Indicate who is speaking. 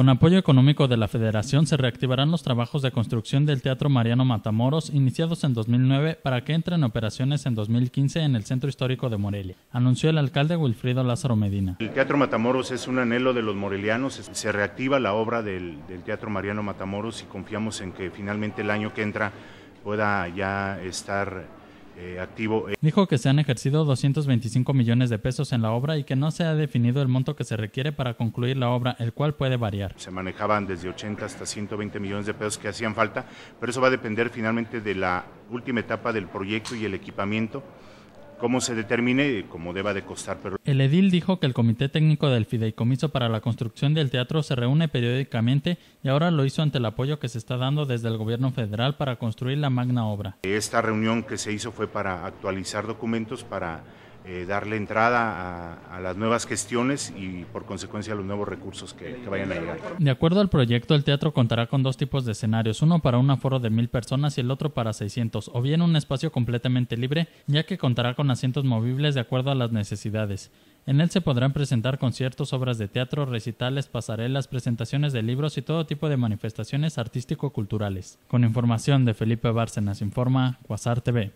Speaker 1: Con apoyo económico de la Federación se reactivarán los trabajos de construcción del Teatro Mariano Matamoros iniciados en 2009 para que entren en operaciones en 2015 en el Centro Histórico de Morelia, anunció el alcalde Wilfrido Lázaro Medina.
Speaker 2: El Teatro Matamoros es un anhelo de los morelianos, se reactiva la obra del, del Teatro Mariano Matamoros y confiamos en que finalmente el año que entra pueda ya estar eh, eh,
Speaker 1: Dijo que se han ejercido 225 millones de pesos en la obra y que no se ha definido el monto que se requiere para concluir la obra, el cual puede variar.
Speaker 2: Se manejaban desde 80 hasta 120 millones de pesos que hacían falta, pero eso va a depender finalmente de la última etapa del proyecto y el equipamiento cómo se determine y cómo deba de costar. El
Speaker 1: edil dijo que el Comité Técnico del Fideicomiso para la Construcción del Teatro se reúne periódicamente y ahora lo hizo ante el apoyo que se está dando desde el gobierno federal para construir la magna obra.
Speaker 2: Esta reunión que se hizo fue para actualizar documentos para eh, darle entrada a, las nuevas gestiones y por consecuencia a los nuevos recursos que, vayan a llegar.
Speaker 1: De acuerdo al proyecto, el teatro contará con dos tipos de escenarios, uno para un aforo de mil personas y el otro para seiscientos. o bien un espacio completamente libre, ya que contará con asientos movibles de acuerdo a las necesidades. En él se podrán presentar conciertos, obras de teatro, recitales, pasarelas, presentaciones de libros y todo tipo de manifestaciones artístico-culturales. Con información de Felipe Bárcenas, informa Quasar TV.